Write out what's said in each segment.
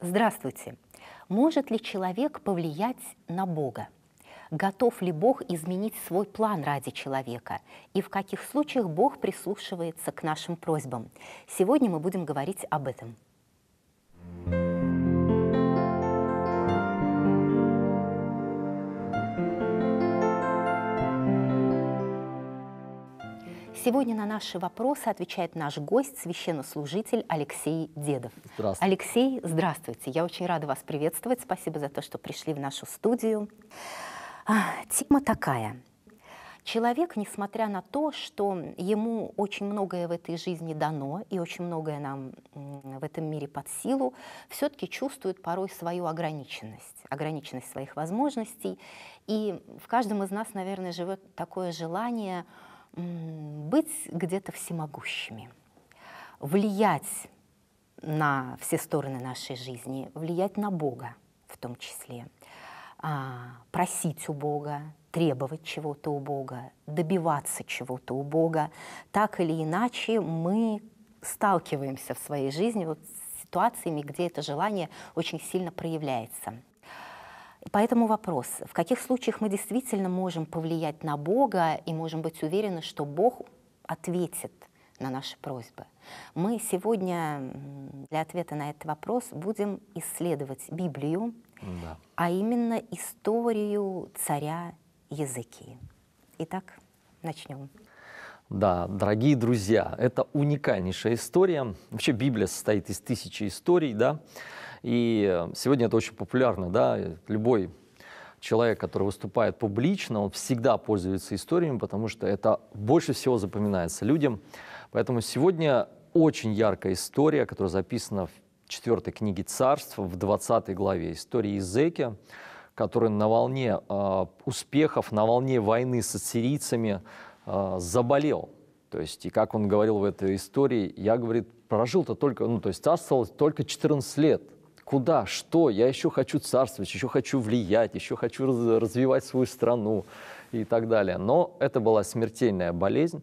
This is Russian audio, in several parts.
Здравствуйте! Может ли человек повлиять на Бога? Готов ли Бог изменить свой план ради человека? И в каких случаях Бог прислушивается к нашим просьбам? Сегодня мы будем говорить об этом. Сегодня на наши вопросы отвечает наш гость, священнослужитель Алексей Дедов. Здравствуйте. Алексей, здравствуйте. Я очень рада вас приветствовать. Спасибо за то, что пришли в нашу студию. А, тема такая. Человек, несмотря на то, что ему очень многое в этой жизни дано и очень многое нам в этом мире под силу, все-таки чувствует порой свою ограниченность, ограниченность своих возможностей. И в каждом из нас, наверное, живет такое желание – быть где-то всемогущими, влиять на все стороны нашей жизни, влиять на Бога в том числе, а, просить у Бога, требовать чего-то у Бога, добиваться чего-то у Бога. Так или иначе мы сталкиваемся в своей жизни вот с ситуациями, где это желание очень сильно проявляется. Поэтому вопрос, в каких случаях мы действительно можем повлиять на Бога и можем быть уверены, что Бог ответит на наши просьбы. Мы сегодня для ответа на этот вопрос будем исследовать Библию, да. а именно историю царя языки. Итак, начнем. Да, дорогие друзья, это уникальнейшая история. Вообще Библия состоит из тысячи историй, да. И э, сегодня это очень популярно, да, любой человек, который выступает публично, он всегда пользуется историями, потому что это больше всего запоминается людям. Поэтому сегодня очень яркая история, которая записана в четвертой книге царств, в 20 главе истории Изеки, который на волне э, успехов, на волне войны с ассирийцами э, заболел. То есть, и как он говорил в этой истории, я, говорит, прожил-то только, ну, то есть царствовал только 14 лет. Куда? Что? Я еще хочу царствовать, еще хочу влиять, еще хочу развивать свою страну и так далее. Но это была смертельная болезнь.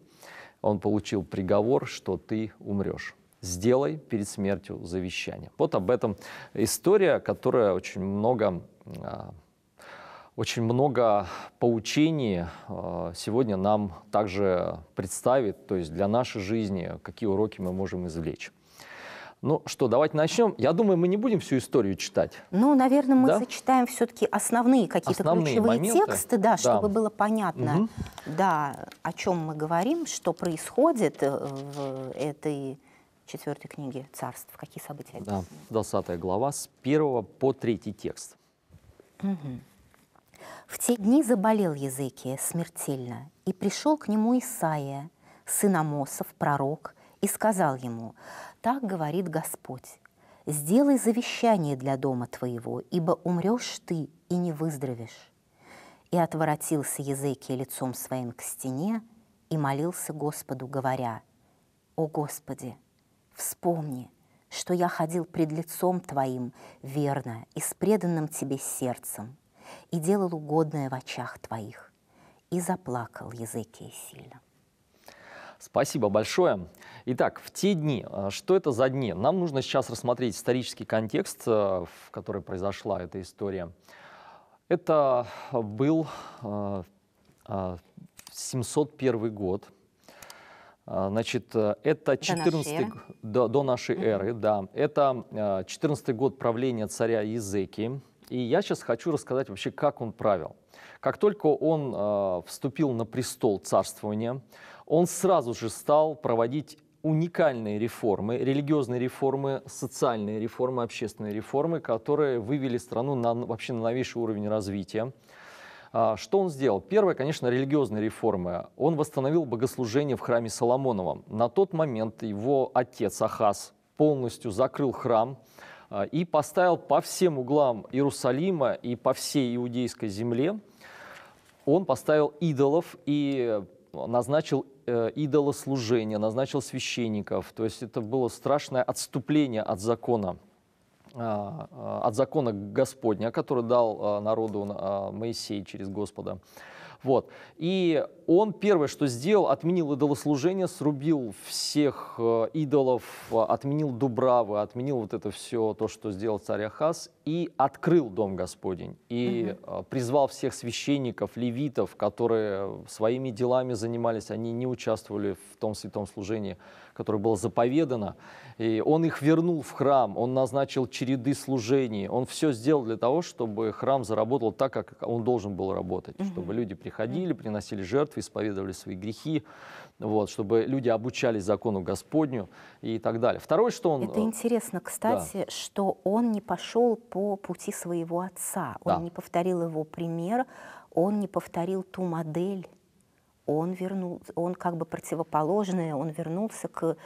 Он получил приговор, что ты умрешь сделай перед смертью завещание. Вот об этом история, которая очень много, а, очень много поучений а, сегодня нам также представит, то есть для нашей жизни, какие уроки мы можем извлечь. Ну что, давайте начнем. Я думаю, мы не будем всю историю читать. Ну, наверное, мы да? зачитаем все-таки основные какие-то ключевые моменты. тексты, да, да, чтобы было понятно, угу. да, о чем мы говорим, что происходит э, в этой четвертой книге царств, какие события. Да, 20 глава с 1 по 3 текст. Угу. В те дни заболел языки смертельно, и пришел к нему Исаия, сын Амосов, пророк, и сказал ему, так говорит Господь. Сделай завещание для дома твоего, ибо умрешь ты и не выздоровешь. И отворотился Езекия лицом своим к стене и молился Господу, говоря, «О Господи, вспомни, что я ходил пред лицом Твоим верно и с преданным Тебе сердцем, и делал угодное в очах Твоих». И заплакал Езекия сильно. Спасибо большое. Итак, в те дни, э, что это за дни? Нам нужно сейчас рассмотреть исторический контекст, э, в который произошла эта история. Это был 701 э, год. Значит, это 14 до нашей, эры, да. Это 14 год правления царя Языки. И я сейчас хочу рассказать вообще, как он правил. Как только он э, вступил на престол царствования, он сразу же стал проводить уникальные реформы, религиозные реформы, социальные реформы, общественные реформы, которые вывели страну на, вообще на новейший уровень развития. А, что он сделал? Первое, конечно, религиозные реформы. Он восстановил богослужение в храме Соломоновом. На тот момент его отец Ахаз полностью закрыл храм э, и поставил по всем углам Иерусалима и по всей иудейской земле – он поставил идолов и э, назначил э, идолослужение, назначил священников. То есть это было страшное отступление от закона, а, а, от закона Господня, который дал а, народу Моисей через Господа. Вот. И он первое, что сделал, отменил идолослужение, срубил всех э, идолов, э, отменил Дубравы, отменил вот это все, то, что сделал царь Ахаз, и открыл Дом Господень, и угу. призвал всех священников, левитов, которые своими делами занимались, они не участвовали в том святом служении, которое было заповедано, и он их вернул в храм, он назначил череды служений, он все сделал для того, чтобы храм заработал так, как он должен был работать, угу. чтобы люди приходили, приносили жертвы, исповедовали свои грехи, вот, чтобы люди обучались закону Господню и так далее. Второе, что он... Это э, интересно, кстати, да. что он не пошел по пути своего отца, он да. не повторил его пример, он не повторил ту модель, он вернул, он как бы противоположное, он вернулся к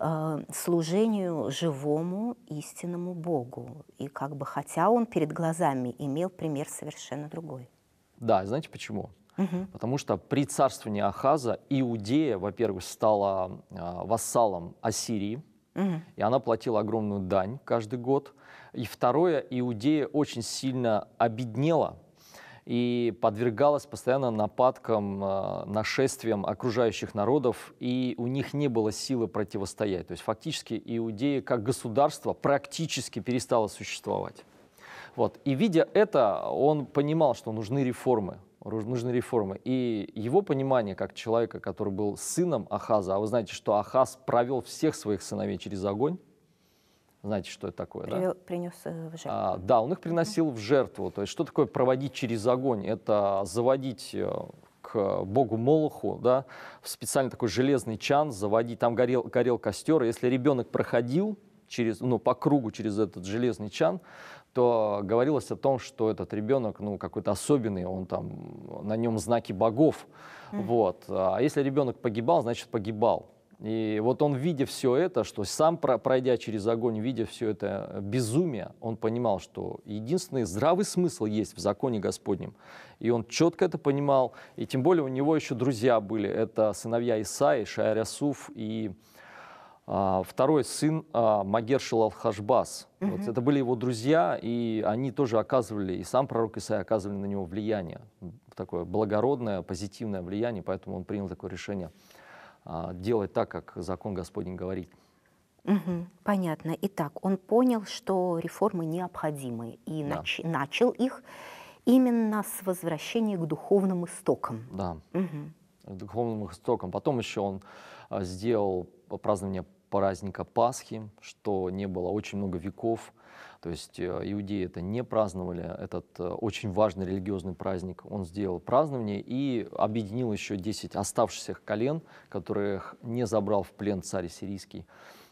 Э, служению живому истинному Богу. И как бы хотя он перед глазами имел пример совершенно другой. Да, знаете почему? Угу. Потому что при царствовании Ахаза Иудея, во-первых, стала э, вассалом Ассирии, угу. и она платила огромную дань каждый год. И второе, Иудея очень сильно обеднела, и подвергалась постоянно нападкам, э, нашествиям окружающих народов, и у них не было силы противостоять. То есть фактически иудеи как государство практически перестало существовать. Вот. И видя это, он понимал, что нужны реформы, нужны реформы. И его понимание, как человека, который был сыном Ахаза, а вы знаете, что Ахаз провел всех своих сыновей через огонь, знаете, что это такое, Привел, да? Принес э, в жертву. А, да, он их приносил в жертву. То есть что такое проводить через огонь? Это заводить э, к богу Молоху, да, в специальный такой железный чан заводить. Там горел, горел костер. Если ребенок проходил через, ну, по кругу через этот железный чан, то говорилось о том, что этот ребенок, ну, какой-то особенный, он там, на нем знаки богов, mm. вот. А если ребенок погибал, значит, погибал. И вот он, видя все это, что сам пройдя через огонь, видя все это э, безумие, он понимал, что единственный здравый смысл есть в законе Господнем. И он четко это понимал. И тем более у него еще друзья были. Это сыновья Исаи, Шаарясуф и а, второй сын а, Магер Шилалхашбас. Угу. Вот это были его друзья, и они тоже оказывали, и сам пророк Исаи оказывали на него влияние. Такое благородное, позитивное влияние, поэтому он принял такое решение – а, делать так, как закон Господень говорит. Угу, понятно. Итак, он понял, что реформы необходимы, и да. нач начал их именно с возвращения к духовным истокам. Да, угу. к духовным истокам. Потом еще он а, сделал празднование праздника Пасхи, что не было очень много веков. То есть э, иудеи это не праздновали, этот э, очень важный религиозный праздник. Он сделал празднование и объединил еще 10 оставшихся колен, которых не забрал в плен царь сирийский.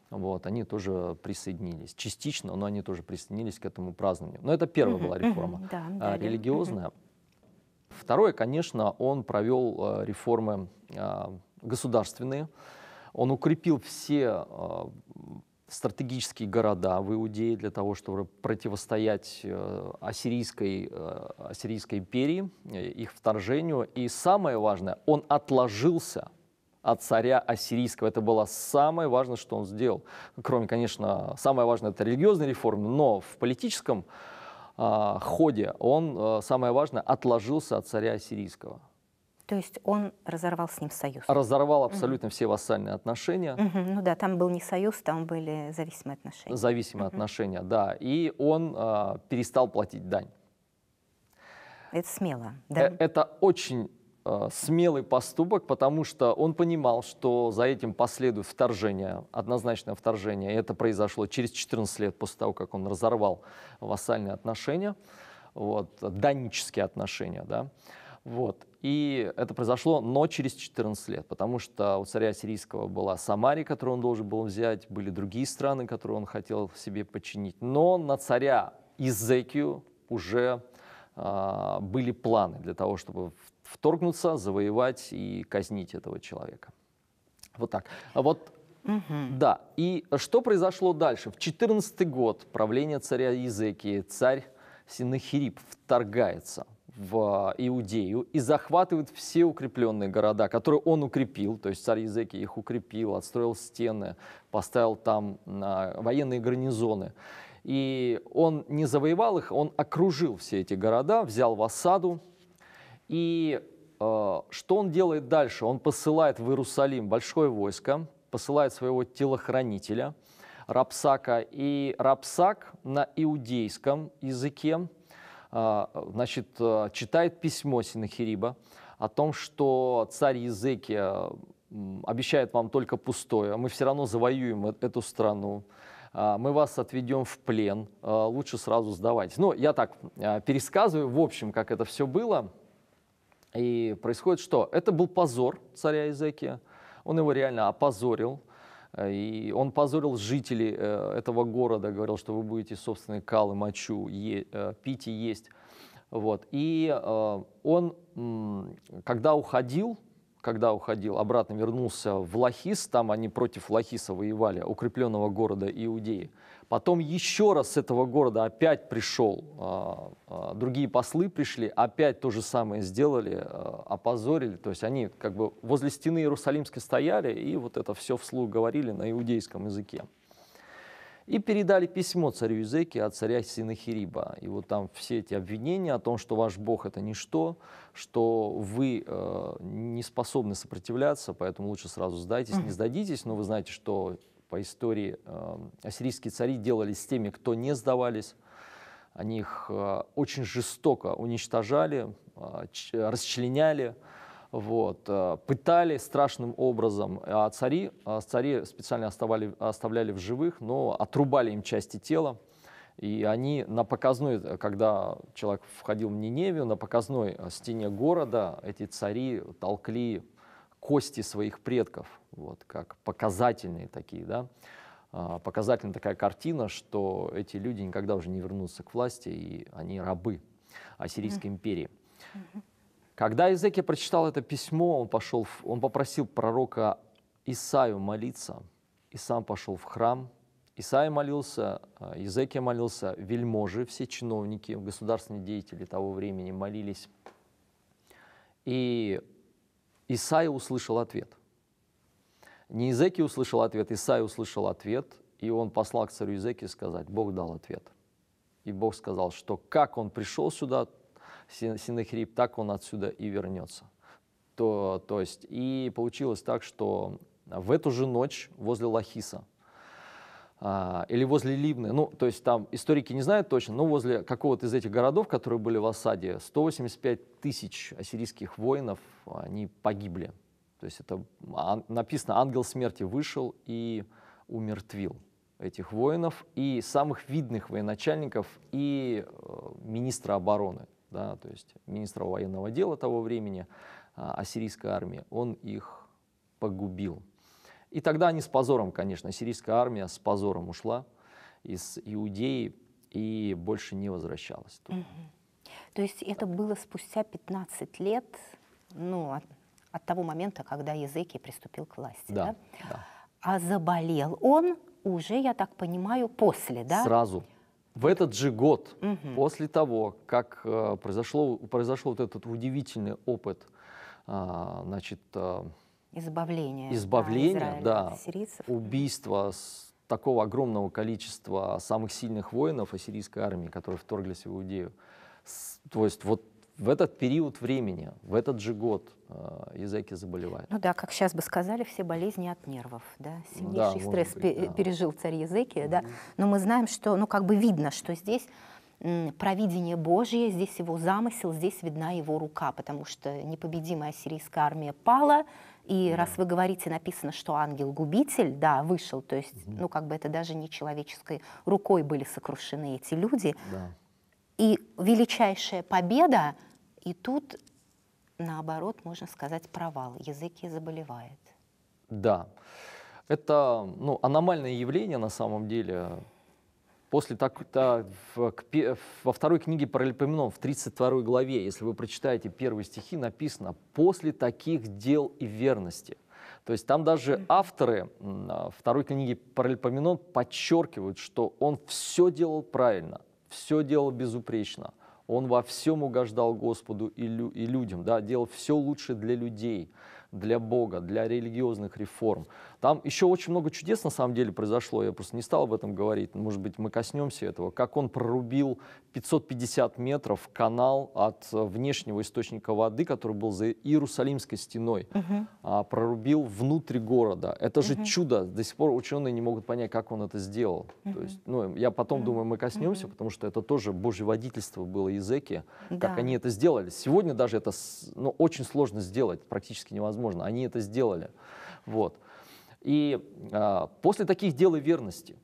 Вот, они тоже присоединились. Частично, но они тоже присоединились к этому празднованию. Но это первая была реформа э, религиозная. Второе, конечно, он провел реформы государственные. Он укрепил все э, стратегические города в Иудее для того, чтобы противостоять э, Ассирийской, э, Ассирийской империи, их вторжению. И самое важное, он отложился от царя ассирийского. Это было самое важное, что он сделал. Кроме, конечно, самое важное это религиозные реформы, но в политическом э, ходе он, э, самое важное, отложился от царя ассирийского. То есть он разорвал с ним союз. Разорвал абсолютно mm все вассальные отношения. mm Ну да, там был не союз, там были зависимые отношения. Зависимые mm отношения, да. И он э, перестал платить дань. Это смело, да? Э, это очень э, смелый поступок, потому что он понимал, что за этим последует вторжение, однозначное вторжение. И это произошло через 14 лет после того, как он разорвал вассальные отношения, вот, данические отношения, да. Вот. И это произошло, но через 14 лет, потому что у царя сирийского была Самария, которую он должен был взять, были другие страны, которые он хотел себе подчинить. Но на царя Изекию уже э, были планы для того, чтобы вторгнуться, завоевать и казнить этого человека. Вот так. А вот Угу. Да, и что произошло дальше? В 14 год правления царя Языки царь Синахирип вторгается в э, Иудею и захватывает все укрепленные города, которые он укрепил, то есть царь Языки их укрепил, отстроил стены, поставил там а, военные гарнизоны. И он не завоевал их, он окружил все эти города, взял в осаду. И э, что он делает дальше? Он посылает в Иерусалим большое войско, посылает своего телохранителя Рапсака. И Рапсак на иудейском языке Э, значит, э, читает письмо Синахириба о том, что царь Языки обещает вам только пустое, а мы все равно завоюем э, эту страну, мы вас отведем в плен, лучше сразу сдавайтесь. Ну, я так пересказываю, в общем, как это все было. И происходит что? Это был позор царя Изекия, он его реально опозорил – Э, и он позорил жителей э, этого города, говорил, что вы будете собственные калы, мочу э, пить и есть. Вот. И он, когда уходил, когда уходил, обратно вернулся в Лахис, там они против Лахиса воевали, укрепленного города Иудеи. Потом еще раз с этого города опять пришел, а, а, другие послы пришли, опять то же самое сделали, а, опозорили. То есть они как бы возле стены Иерусалимской стояли и вот это все вслух говорили на иудейском языке. И передали письмо царю Изеке от царя Синахириба. И вот там все эти обвинения о том, что ваш Бог это ничто, что вы э, не способны сопротивляться, поэтому лучше сразу сдайтесь, не сдадитесь, но вы знаете, что по истории э, ассирийские цари делали с теми, кто не сдавались. Они их э, очень жестоко уничтожали, э, расчленяли, вот, пытали страшным образом. А цари, цари специально оставали, оставляли в живых, но отрубали им части тела. И они на показной, когда человек входил в Ниневию, на показной стене города эти цари толкли кости своих предков, вот, как показательные такие, да, а, показательная такая картина, что эти люди никогда уже не вернутся к власти, и они рабы Ассирийской империи. Когда Иезекия прочитал это письмо, он, пошел, он попросил пророка Исаю молиться, и сам пошел в храм. Исаи молился, а, Иезекия молился, вельможи, все чиновники, государственные деятели того времени молились. И Исаия услышал ответ. Не Изеки услышал ответ, Исаия услышал ответ, и он послал к царю Изеки сказать, Бог дал ответ. И Бог сказал, что как он пришел сюда, Синахрип, так он отсюда и вернется. То, то есть, и получилось так, что в эту же ночь возле Лахиса – а, или возле Ливны, ну, то есть там историки не знают точно, но возле какого-то из этих городов, которые были в осаде, 185 тысяч ассирийских воинов, они погибли. То есть это написано, ангел смерти вышел и умертвил этих воинов и самых видных военачальников и э, министра обороны, да, то есть министра военного дела того времени, а, ассирийской армии, он их погубил. И тогда они с позором, конечно, сирийская армия с позором ушла из Иудеи и больше не возвращалась туда. Угу. То есть это было спустя 15 лет ну, от, от того момента, когда Языки приступил к власти. Да, да? да. А заболел он уже, я так понимаю, после, да? Сразу. В этот же год, угу. после того, как э, произошло, произошел вот этот удивительный опыт э, значит, э, Избавление. Избавление, да. Израиля, да. Убийство с такого огромного количества самых сильных воинов ассирийской армии, которые вторглись в Иудею. то есть вот в этот период времени, в этот же год э, заболевает. Ну да, как сейчас бы сказали, все болезни от нервов, да, сильнейший да, стресс быть, пе да. пережил царь Языки, mm -hmm. да, но мы знаем, что, ну как бы видно, что здесь провидение Божье, здесь его замысел, здесь видна его рука, потому что непобедимая сирийская армия пала, и да. раз вы говорите, написано, что ангел-губитель, да, вышел, то есть, угу. ну, как бы это даже не человеческой рукой были сокрушены эти люди. Да. И величайшая победа, и тут, наоборот, можно сказать, провал. Языки заболевает. Да. Это ну, аномальное явление на самом деле. После так, так в, во второй книге Паралипоменон, в 32 главе, если вы прочитаете первые стихи, написано «после таких дел и верности». То есть там даже авторы а, второй книги Паралипоменон подчеркивают, что он все делал правильно, все делал безупречно, он во всем угождал Господу и, лю, и людям, да, делал все лучше для людей, для Бога, для религиозных реформ. Там еще очень много чудес на самом деле произошло, я просто не стал об этом говорить, может быть, мы коснемся этого, как он прорубил 550 метров канал от э, внешнего источника воды, который был за Иерусалимской стеной, угу. а, прорубил внутрь города. Это же угу. чудо, до сих пор ученые не могут понять, как он это сделал. Угу. То есть, ну, я потом думаю, мы коснемся, потому что это тоже божье водительство было языке, да. как они это сделали. Сегодня даже это ну, очень сложно сделать, практически невозможно. Они это сделали. Вот. И а, после таких дел и верности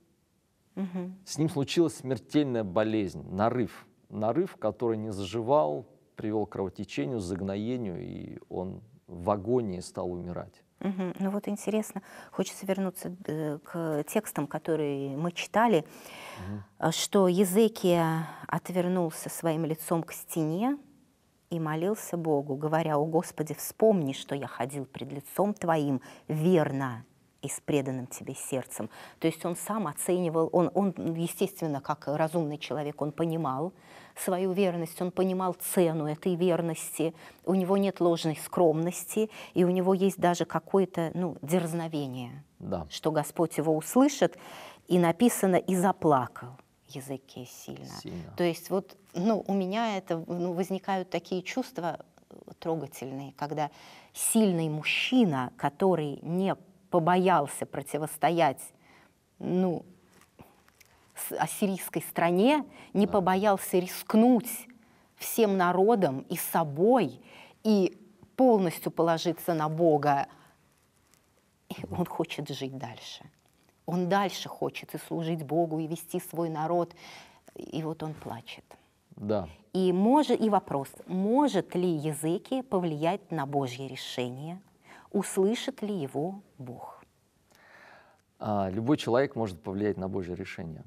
угу. с ним случилась смертельная болезнь, нарыв. Нарыв, который не заживал, привел к кровотечению, загноению, и он в агонии стал умирать. Угу. Ну вот интересно, хочется вернуться э, к текстам, которые мы читали, угу. что Езекия отвернулся своим лицом к стене и молился Богу, говоря, «О Господи, вспомни, что я ходил пред лицом Твоим верно и с преданным тебе сердцем. То есть он сам оценивал, он, он, ну, естественно, как разумный человек, он понимал свою верность, он понимал цену этой верности, у него нет ложной скромности, и у него есть даже какое-то ну, дерзновение, да. что Господь его услышит, и написано «и заплакал» языке сильно. сильно. То есть вот ну, у меня это, ну, возникают такие чувства трогательные, когда сильный мужчина, который не побоялся противостоять ну, ассирийской стране, не да. побоялся рискнуть всем народом и собой, и полностью положиться на Бога, и он хочет жить дальше. Он дальше хочет и служить Богу, и вести свой народ. И вот он плачет. Да. И, может, и вопрос, может ли языки повлиять на Божье решение? услышит ли его Бог? А, любой человек может повлиять на Божье решение.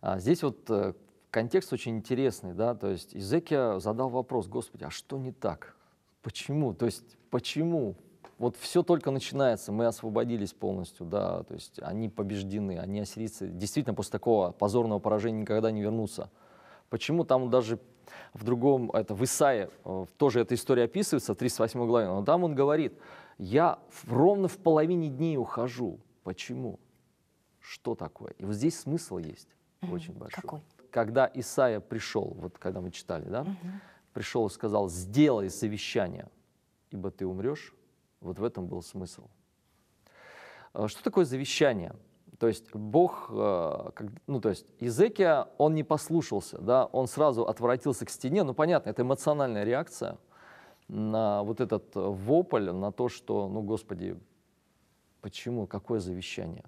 А, здесь вот э, контекст очень интересный, да, то есть Изекия задал вопрос, Господи, а что не так? Почему? То есть почему? Вот все только начинается, мы освободились полностью, да, то есть они побеждены, они ассирийцы действительно после такого позорного поражения никогда не вернутся. Почему там даже в другом, это в Исаии, э, тоже эта история описывается, 38 главе, но там он говорит, я ровно в половине дней ухожу. Почему? Что такое? И вот здесь смысл есть mm-hmm. очень большой. Какой? Когда Исаия пришел, вот когда мы читали, да, mm-hmm. пришел и сказал, сделай совещание, ибо ты умрешь, вот в этом был смысл. Э, что такое завещание? То есть Бог, э, ну то есть Иезекия, он не послушался, да, он сразу отворотился к стене, ну понятно, это эмоциональная реакция на вот этот э, вопль, на то, что, ну Господи, почему, какое завещание?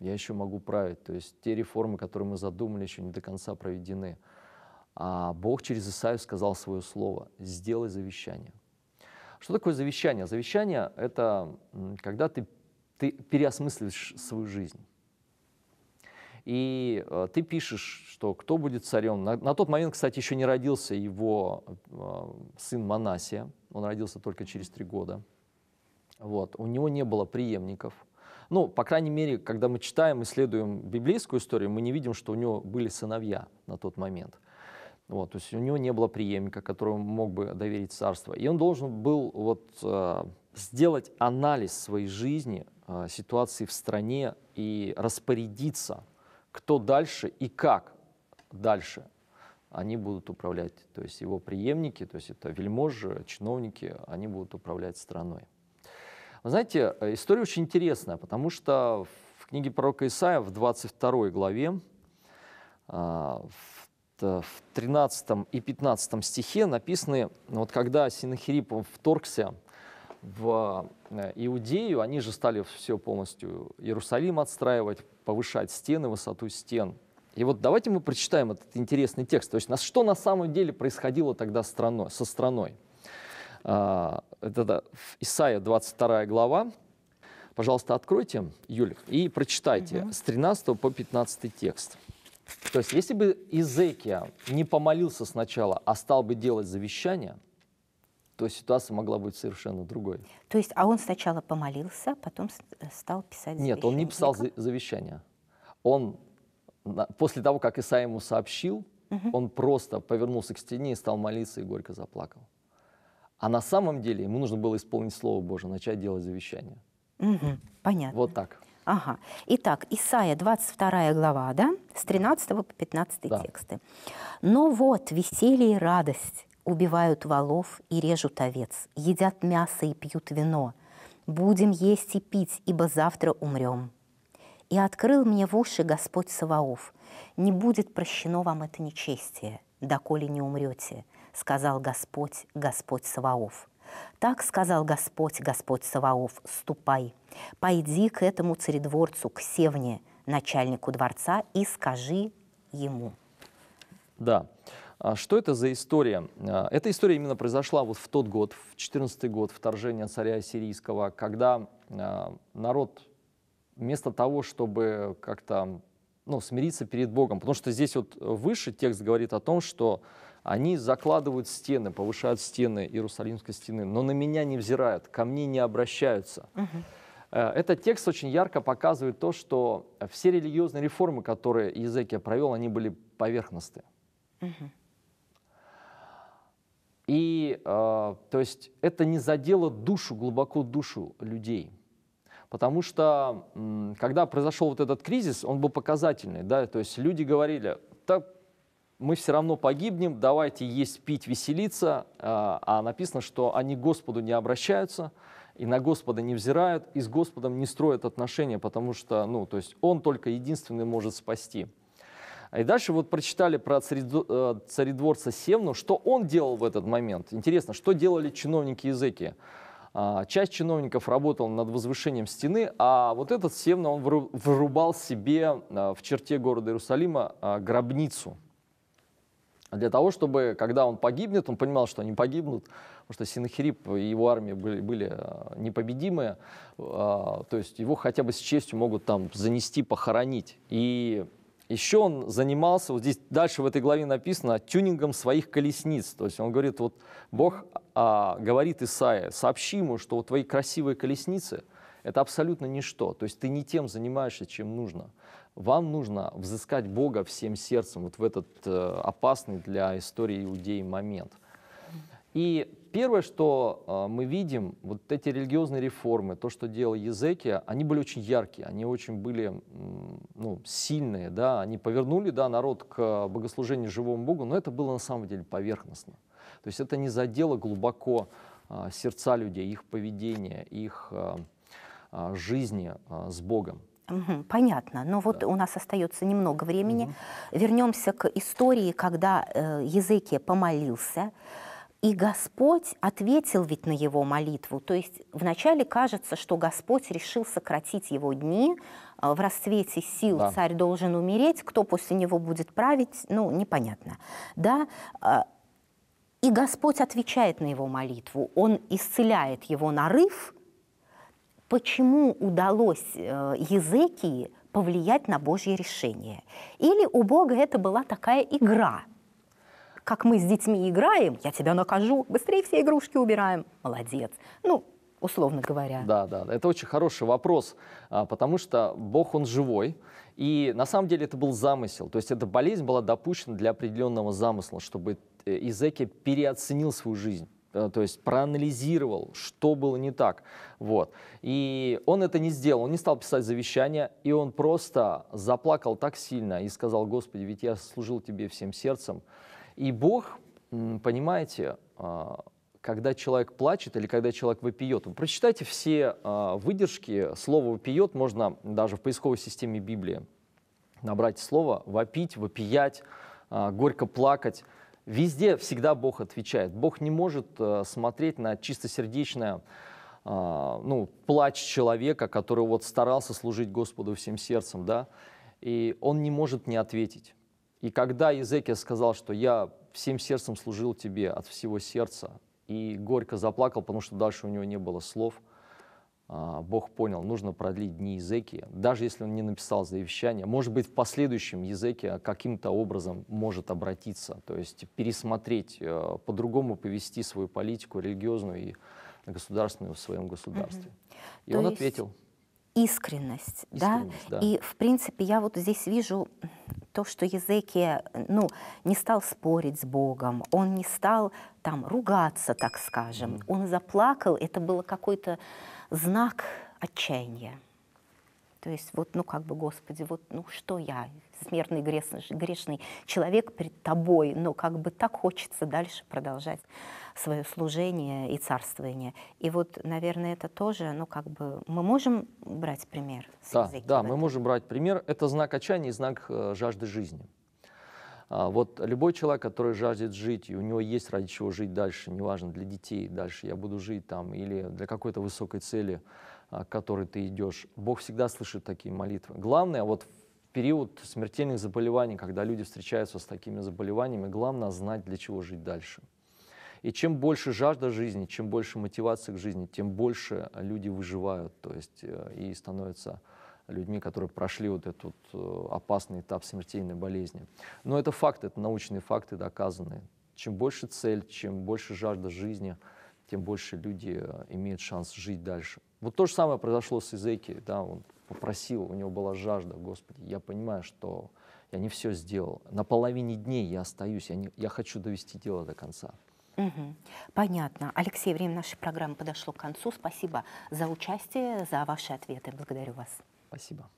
Я еще могу править, то есть те реформы, которые мы задумали, еще не до конца проведены. А Бог через Исаию сказал свое слово, сделай завещание. Что такое завещание? Завещание – это когда ты ты переосмысливаешь свою жизнь. И э, ты пишешь, что кто будет царем. На, на тот момент, кстати, еще не родился его э, сын Манасия. Он родился только через три года. Вот. У него не было преемников. Ну, по крайней мере, когда мы читаем, исследуем библейскую историю, мы не видим, что у него были сыновья на тот момент. Вот, то есть у него не было преемника, которому мог бы доверить царство. И он должен был вот, э, сделать анализ своей жизни, а, ситуации в стране и распорядиться, кто дальше и как дальше они будут управлять. То есть его преемники, то есть это вельможи, чиновники, они будут управлять страной. Вы знаете, э, история очень интересная, потому что в книге пророка Исаия в 22 главе, а, в 13 э, и 15 стихе написаны, вот когда Синахирип вторгся в э, Иудею, они же стали все полностью Иерусалим отстраивать, повышать стены, высоту стен. И вот давайте мы прочитаем этот интересный текст. То есть, что на самом деле происходило тогда страной, со страной. А, это да, Исайя 22 глава. Пожалуйста, откройте, Юль, и прочитайте угу. с 13 по 15 текст. То есть, если бы Изекия не помолился сначала, а стал бы делать завещание, то ситуация могла быть совершенно другой. То есть, а он сначала помолился, потом э, стал писать завещание? Нет, он не писал завещание. Он, после того, как Исаия ему сообщил, угу. он просто повернулся к стене и стал молиться и горько заплакал. А на самом деле ему нужно было исполнить Слово Божие, начать делать завещание. Угу, понятно. Вот так. Ага. Итак, Исаия, 22 глава, да, с 13 по 15 да. тексты. «Но вот веселье и радость, убивают волов и режут овец, едят мясо и пьют вино. Будем есть и пить, ибо завтра умрем. И открыл мне в уши Господь Саваоф, не будет прощено вам это нечестие, доколе не умрете, сказал Господь, Господь Саваоф. Так сказал Господь, Господь Саваоф, ступай, пойди к этому царедворцу, к Севне, начальнику дворца, и скажи ему. Да. А что это за история? А, эта история именно произошла вот в тот год, в 14 год вторжения царя ассирийского, когда а, народ вместо того, чтобы как-то ну, смириться перед Богом, потому что здесь вот выше текст говорит о том, что они закладывают стены, повышают стены Иерусалимской стены, но на меня не взирают, ко мне не обращаются. Э, этот текст очень ярко показывает то, что все религиозные реформы, которые Езекия провел, они были поверхностные. Угу. И, э, то есть, это не задело душу, глубоко душу людей. Потому что, когда произошел вот этот кризис, он был показательный, да, то есть люди говорили, так мы все равно погибнем, давайте есть, пить, веселиться, а, а написано, что они к Господу не обращаются, и на Господа не взирают, и с Господом не строят отношения, потому что, ну, то есть Он только единственный может спасти. А и дальше вот прочитали про э, царедворца Севну, что он делал в этот момент. Интересно, что делали чиновники языки? А, часть чиновников работала над возвышением стены, а вот этот Севна, он вырубал себе э, в черте города Иерусалима э, гробницу. Для того, чтобы, когда он погибнет, он понимал, что они погибнут, потому что Синахирип и его армия были, были непобедимые, то есть его хотя бы с честью могут там занести, похоронить. И еще он занимался, вот здесь дальше в этой главе написано, тюнингом своих колесниц. То есть он говорит, вот Бог а, говорит Исаия, сообщи ему, что вот твои красивые колесницы – это абсолютно ничто. То есть ты не тем занимаешься, чем нужно. Вам нужно взыскать Бога всем сердцем вот в этот э, опасный для истории иудеи момент. И Первое, что а, мы видим, вот эти религиозные реформы, то, что делал Езекия, они были очень яркие, они очень были ну, сильные, да, они повернули да, народ к богослужению живому Богу, но это было на самом деле поверхностно. То есть это не задело глубоко а, сердца людей, их поведение, их а, жизни с Богом. Понятно. Но вот да. у нас остается немного времени. Угу. Вернемся к истории, когда э, Езекия помолился. И Господь ответил ведь на его молитву. То есть вначале кажется, что Господь решил сократить его дни. А, в расцвете сил да. царь должен умереть. Кто после него будет править, ну, непонятно. Да? А, И Господь отвечает на его молитву. Он исцеляет его нарыв. Почему удалось э, Езекии повлиять на Божье решение? Или у Бога это была такая игра – как мы с детьми играем, я тебя накажу, быстрее все игрушки убираем. Молодец. Ну, условно говоря. Да, да, это очень хороший вопрос, а, потому что Бог, Он живой, и на самом деле это был замысел, то есть эта болезнь была допущена для определенного замысла, чтобы э, Изеки переоценил свою жизнь э, то есть проанализировал, что было не так. Вот. И он это не сделал, он не стал писать завещание, и он просто заплакал так сильно и сказал, «Господи, ведь я служил тебе всем сердцем, и Бог, понимаете, а, когда человек плачет или когда человек выпьет, Вы прочитайте все а, выдержки, слово выпьет, можно даже в поисковой системе Библии набрать слово «вопить», «вопиять», а, «горько плакать». Везде всегда Бог отвечает. Бог не может э, смотреть на чистосердечное ну, плач человека, который вот старался служить Господу всем сердцем, да, и он не может не ответить. И когда Иезекия сказал, что я всем сердцем служил тебе от всего сердца, и горько заплакал, потому что дальше у него не было слов, а, Бог понял, нужно продлить дни Иезекия, даже если он не написал завещание. Может быть, в последующем Иезекия каким-то образом может обратиться, то есть пересмотреть, э, по-другому повести свою политику религиозную и государственную в своем государстве. mm И то он есть... ответил искренность, искренность да? да. И, в принципе, я вот здесь вижу то, что Езекия, ну, не стал спорить с Богом, он не стал там ругаться, так скажем. Mm. Он заплакал, это было какой-то знак отчаяния. То есть вот, ну, как бы, Господи, вот, ну, что я, смертный грешный, грешный человек перед тобой, но как бы так хочется дальше продолжать свое служение и царствование. И вот, наверное, это тоже, ну как бы, мы можем брать пример? да, да, мы можем брать пример. Это знак отчаяния и знак э, жажды жизни. А, вот любой человек, который жаждет жить, и у него есть ради чего жить дальше, неважно, для детей дальше я буду жить там, или для какой-то высокой цели, а, к которой ты идешь, Бог всегда слышит такие молитвы. Главное, вот период смертельных заболеваний, когда люди встречаются с такими заболеваниями, главное знать, для чего жить дальше. И чем больше жажда жизни, чем больше мотивации к жизни, тем больше люди выживают, то есть э, и становятся людьми, которые прошли вот этот э, опасный этап смертельной болезни. Но это факт, это научные факты доказанные. Чем больше цель, чем больше жажда жизни, тем больше люди э, имеют шанс жить дальше. Вот то же самое произошло с Изеки, да, он попросил, у него была жажда, Господи, я понимаю, что я не все сделал. На половине дней я остаюсь, я, не, я хочу довести дело до конца. Угу. Понятно. Алексей, время нашей программы подошло к концу. Спасибо за участие, за ваши ответы. Благодарю вас. Спасибо.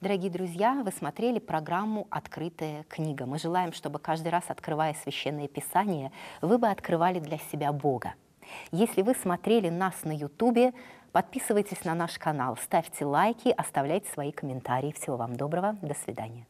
Дорогие друзья, вы смотрели программу «Открытая книга». Мы желаем, чтобы каждый раз, открывая Священное Писание, вы бы открывали для себя Бога. Если вы смотрели нас на Ютубе, Подписывайтесь на наш канал, ставьте лайки, оставляйте свои комментарии. Всего вам доброго, до свидания.